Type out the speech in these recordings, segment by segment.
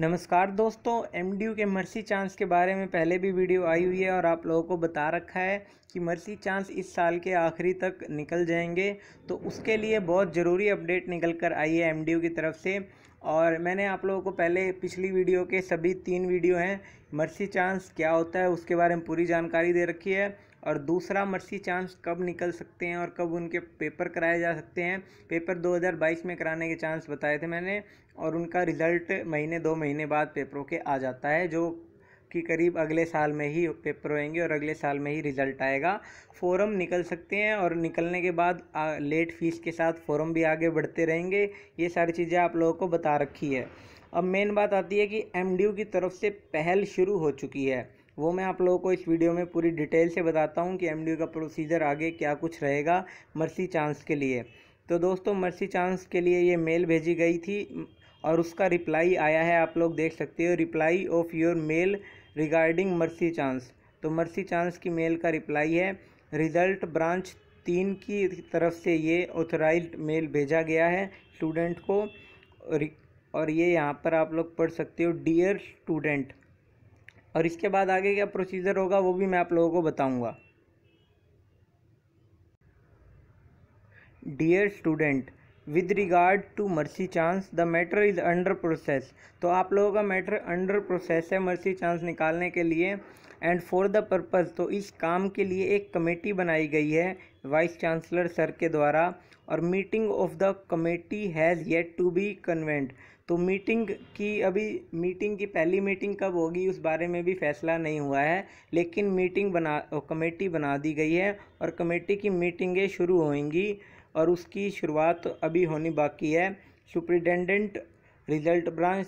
नमस्कार दोस्तों एम के मर्सी चांस के बारे में पहले भी वीडियो आई हुई है और आप लोगों को बता रखा है कि मर्सी चांस इस साल के आखिरी तक निकल जाएंगे तो उसके लिए बहुत ज़रूरी अपडेट निकल कर आई है एम की तरफ से और मैंने आप लोगों को पहले पिछली वीडियो के सभी तीन वीडियो हैं मर्सी चांस क्या होता है उसके बारे में पूरी जानकारी दे रखी है और दूसरा मर्सी चांस कब निकल सकते हैं और कब उनके पेपर कराए जा सकते हैं पेपर 2022 में कराने के चांस बताए थे मैंने और उनका रिज़ल्ट महीने दो महीने बाद पेपरों के आ जाता है जो कि करीब अगले साल में ही पेपर होएंगे और अगले साल में ही रिज़ल्ट आएगा फोरम निकल सकते हैं और निकलने के बाद लेट फीस के साथ फोरम भी आगे बढ़ते रहेंगे ये सारी चीज़ें आप लोगों को बता रखी है अब मेन बात आती है कि एम की तरफ से पहल शुरू हो चुकी है वो मैं आप लोगों को इस वीडियो में पूरी डिटेल से बताता हूँ कि एम का प्रोसीजर आगे क्या कुछ रहेगा मर्सी चांस के लिए तो दोस्तों मर्सी चांस के लिए ये मेल भेजी गई थी और उसका रिप्लाई आया है आप लोग देख सकते हो reply of your mail regarding mercy chance तो मर्सी चांस की मेल का रिप्लाई है रिज़ल्ट ब्रांच तीन की तरफ से ये ऑथोराइज मेल भेजा गया है स्टूडेंट को और ये यहाँ पर आप लोग पढ़ सकते हो डियर स्टूडेंट और इसके बाद आगे क्या प्रोसीजर होगा वो भी मैं आप लोगों को बताऊंगा dear student with regard to mercy chance the matter is under process तो आप लोगों का मैटर अंडर प्रोसेस है मर्सी चांस निकालने के लिए एंड फॉर द पर्पज़ तो इस काम के लिए एक कमेटी बनाई गई है वाइस चांसलर सर के द्वारा और meeting of the committee has yet to be convened तो मीटिंग की अभी मीटिंग की पहली मीटिंग कब होगी उस बारे में भी फैसला नहीं हुआ है लेकिन मीटिंग बना कमेटी बना दी गई है और कमेटी की मीटिंगें शुरू होंगी और उसकी शुरुआत अभी होनी बाकी है सुप्रिटेंडेंट रिजल्ट ब्रांच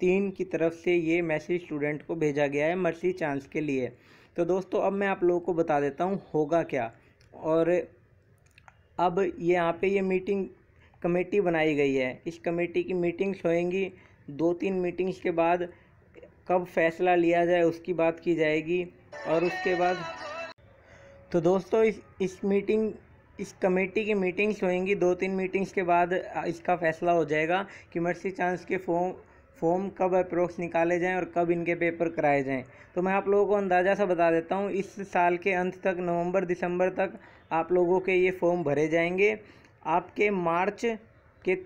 तीन की तरफ से ये मैसेज स्टूडेंट को भेजा गया है मर्सी चांस के लिए तो दोस्तों अब मैं आप लोगों को बता देता हूँ होगा क्या और अब यहाँ पे ये मीटिंग कमेटी बनाई गई है इस कमेटी की मीटिंग्स होएंगी दो तीन मीटिंग्स के बाद कब फैसला लिया जाए उसकी बात की जाएगी और उसके बाद तो दोस्तों इस इस मीटिंग इस कमेटी की मीटिंग्स होएंगी दो तीन मीटिंग्स के बाद इसका फैसला हो जाएगा कि मर्सी चांस के फॉर्म फॉर्म कब अप्रोक्स निकाले जाएं और कब इनके पेपर कराए जाएं तो मैं आप लोगों को अंदाज़ा सा बता देता हूँ इस साल के अंत तक नवंबर दिसंबर तक आप लोगों के ये फॉर्म भरे जाएंगे आपके मार्च के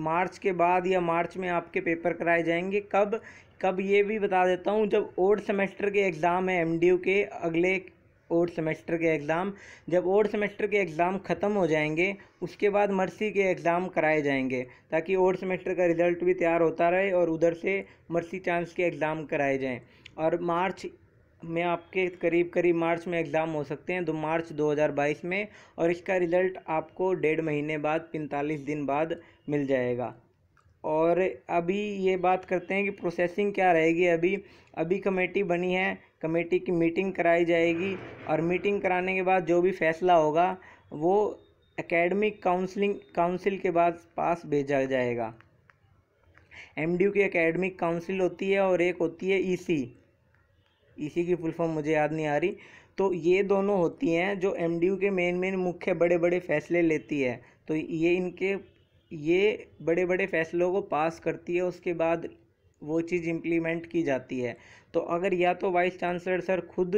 मार्च के बाद या मार्च में आपके पेपर कराए जाएंगे कब कब ये भी बता देता हूँ जब ओड सेमेस्टर के एग्ज़ाम है एमडीयू के अगले ओड सेमेस्टर के एग्ज़ाम जब ओड सेमेस्टर के एग्ज़ाम ख़त्म हो जाएंगे उसके बाद मर्सी के एग्ज़ाम कराए जाएंगे ताकि ओड सेमेस्टर का रिज़ल्ट भी तैयार होता रहे और उधर से मर्सी चांस के एग्ज़ाम कराए जाएँ और मार्च में आपके करीब करीब मार्च में एग्ज़ाम हो सकते हैं दो मार्च 2022 में और इसका रिज़ल्ट आपको डेढ़ महीने बाद 45 दिन बाद मिल जाएगा और अभी ये बात करते हैं कि प्रोसेसिंग क्या रहेगी अभी अभी कमेटी बनी है कमेटी की मीटिंग कराई जाएगी और मीटिंग कराने के बाद जो भी फैसला होगा वो एकेडमिक काउंसलिंग काउंसिल के बाद पास भेजा जाएगा एमडीयू की एकेडमिक काउंसिल होती है और एक होती है ईसी इसी की फुल फॉर्म मुझे याद नहीं आ रही तो ये दोनों होती हैं जो एम के मेन मेन मुख्य बड़े बड़े फैसले लेती है तो ये इनके ये बड़े बड़े फैसलों को पास करती है उसके बाद वो चीज़ इम्प्लीमेंट की जाती है तो अगर या तो वाइस चांसलर सर खुद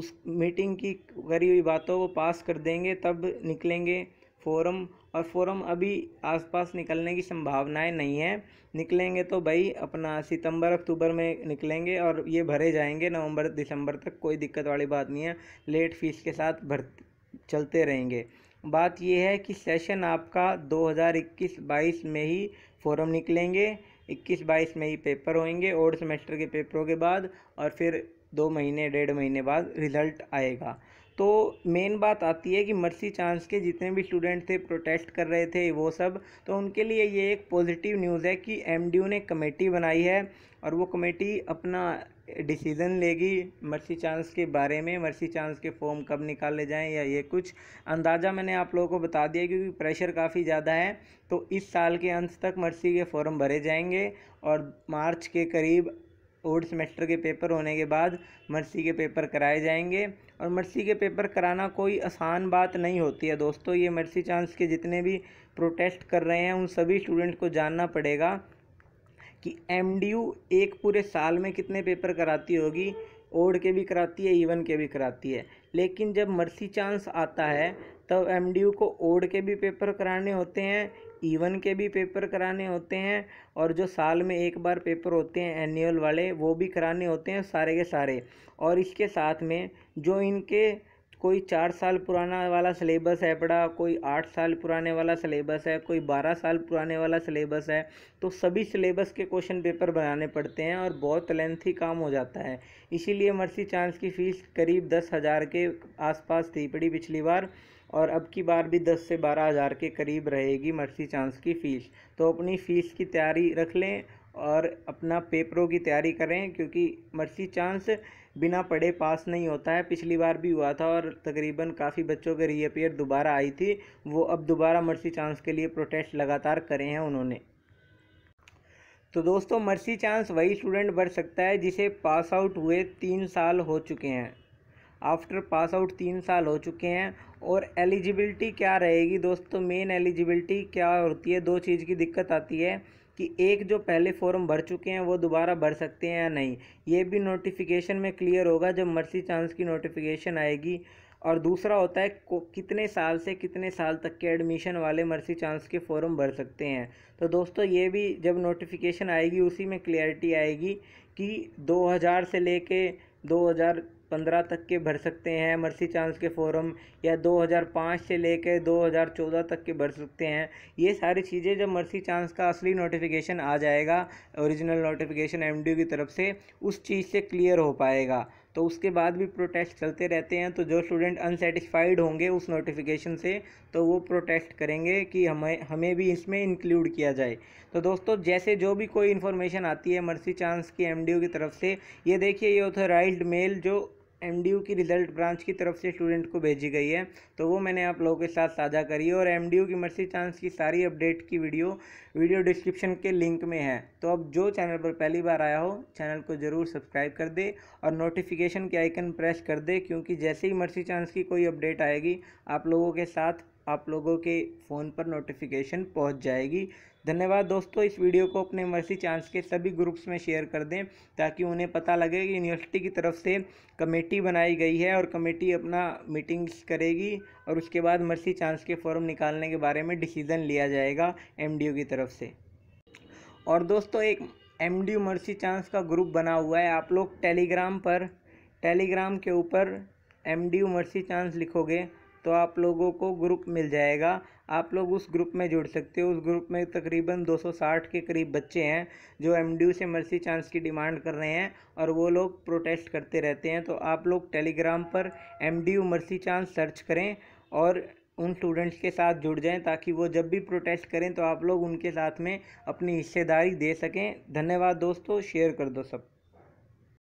उस मीटिंग की करी हुई बातों को पास कर देंगे तब निकलेंगे फोरम और फोरम अभी आसपास निकलने की संभावनाएं नहीं है निकलेंगे तो भाई अपना सितंबर अक्टूबर में निकलेंगे और ये भरे जाएंगे नवंबर दिसंबर तक कोई दिक्कत वाली बात नहीं है लेट फीस के साथ भर चलते रहेंगे बात यह है कि सेशन आपका 2021-22 में ही फोरम निकलेंगे 21-22 में ही पेपर होंगे और सेमेस्टर के पेपरों के बाद और फिर दो महीने डेढ़ महीने बाद रिज़ल्ट आएगा तो मेन बात आती है कि मर्सी चांस के जितने भी स्टूडेंट थे प्रोटेस्ट कर रहे थे वो सब तो उनके लिए ये एक पॉजिटिव न्यूज़ है कि एम ने कमेटी बनाई है और वो कमेटी अपना डिसीज़न लेगी मर्सी चांस के बारे में मर्सी चांस के फॉर्म कब निकाले जाएं या ये कुछ अंदाज़ा मैंने आप लोगों को बता दिया क्योंकि प्रेशर काफ़ी ज़्यादा है तो इस साल के अंत तक मर्सी के फॉर्म भरे जाएंगे और मार्च के करीब ओल्ड सेमेस्टर के पेपर होने के बाद मर्सी के पेपर कराए जाएंगे और मर्सी के पेपर कराना कोई आसान बात नहीं होती है दोस्तों ये मर्सी चांस के जितने भी प्रोटेस्ट कर रहे हैं उन सभी स्टूडेंट को जानना पड़ेगा कि एम एक पूरे साल में कितने पेपर कराती होगी ओड के भी कराती है इवन के भी कराती है लेकिन जब मर्सी चांस आता है तब तो एम को ओड के भी पेपर कराने होते हैं ईवन e के भी पेपर कराने होते हैं और जो साल में एक बार पेपर होते हैं एनुअल वाले वो भी कराने होते हैं सारे के सारे और इसके साथ में जो इनके कोई चार साल पुराना वाला सिलेबस है पड़ा कोई आठ साल पुराने वाला सिलेबस है कोई बारह साल पुराने वाला सिलेबस है तो सभी सिलेबस के क्वेश्चन पेपर बनाने पड़ते हैं और बहुत लेंथी काम हो जाता है इसीलिए मर्सी चांस की फ़ीस करीब दस हज़ार के आसपास थी पड़ी पिछली बार और अब की बार भी दस से बारह हज़ार के करीब रहेगी मर्सी चांस की फ़ीस तो अपनी फ़ीस की तैयारी रख लें और अपना पेपरों की तैयारी करें क्योंकि मर्सी चांस बिना पढ़े पास नहीं होता है पिछली बार भी हुआ था और तकरीबन काफ़ी बच्चों के रीअपेयर दोबारा आई थी वो अब दोबारा मर्सी चांस के लिए प्रोटेस्ट लगातार करे हैं उन्होंने तो दोस्तों मर्सी चांस वही स्टूडेंट बढ़ सकता है जिसे पास आउट हुए तीन साल हो चुके हैं आफ्टर पास आउट तीन साल हो चुके हैं और एलिजिबिलिटी क्या रहेगी दोस्तों मेन एलिजिबिलिटी क्या होती है दो चीज़ की दिक्कत आती है कि एक जो पहले फॉर्म भर चुके हैं वो दोबारा भर सकते हैं या नहीं ये भी नोटिफिकेशन में क्लियर होगा जब मर्सी चांस की नोटिफिकेशन आएगी और दूसरा होता है कितने साल से कितने साल तक के एडमिशन वाले मर्सी चांस के फॉर्म भर सकते हैं तो दोस्तों ये भी जब नोटिफिकेशन आएगी उसी में क्लियरिटी आएगी कि 2000 से लेके पंद्रह तक के भर सकते हैं मर्सी चांस के फॉरम या 2005 से लेकर 2014 तक के भर सकते हैं ये सारी चीज़ें जब मर्सी चांस का असली नोटिफिकेशन आ जाएगा ओरिजिनल नोटिफिकेशन एमडीयू की तरफ से उस चीज़ से क्लियर हो पाएगा तो उसके बाद भी प्रोटेस्ट चलते रहते हैं तो जो स्टूडेंट अनसेटिस्फाइड होंगे उस नोटिफिकेशन से तो वो प्रोटेस्ट करेंगे कि हमें हमें भी इसमें इंक्लूड किया जाए तो दोस्तों जैसे जो भी कोई इन्फॉर्मेशन आती है मर्सी चांस की एमडीओ की तरफ से ये देखिए ये ऑथोराइज्ड मेल जो एम की रिज़ल्ट ब्रांच की तरफ से स्टूडेंट को भेजी गई है तो वो मैंने आप लोगों के साथ साझा करी है और एम की मर्सी चांस की सारी अपडेट की वीडियो वीडियो डिस्क्रिप्शन के लिंक में है तो अब जो चैनल पर पहली बार आया हो चैनल को ज़रूर सब्सक्राइब कर दे और नोटिफिकेशन के आइकन प्रेस कर दे क्योंकि जैसे ही मर्सी चांस की कोई अपडेट आएगी आप लोगों के साथ आप लोगों के फ़ोन पर नोटिफिकेशन पहुँच जाएगी धन्यवाद दोस्तों इस वीडियो को अपने मर्सी चांस के सभी ग्रुप्स में शेयर कर दें ताकि उन्हें पता लगे कि यूनिवर्सिटी की तरफ से कमेटी बनाई गई है और कमेटी अपना मीटिंग्स करेगी और उसके बाद मर्सी चांस के फॉर्म निकालने के बारे में डिसीज़न लिया जाएगा एम की तरफ से और दोस्तों एक एम डी मर्सी चांस का ग्रुप बना हुआ है आप लोग टेलीग्राम पर टेलीग्राम के ऊपर एम डी मर्सी चांस लिखोगे तो आप लोगों को ग्रुप मिल जाएगा आप लोग उस ग्रुप में जुड़ सकते हो उस ग्रुप में तकरीबन 260 के करीब बच्चे हैं जो एम से मर्सी चांस की डिमांड कर रहे हैं और वो लोग प्रोटेस्ट करते रहते हैं तो आप लोग टेलीग्राम पर एम मर्सी चांस सर्च करें और उन स्टूडेंट्स के साथ जुड़ जाएं ताकि वो जब भी प्रोटेस्ट करें तो आप लोग उनके साथ में अपनी हिस्सेदारी दे सकें धन्यवाद दोस्तों शेयर कर दो सब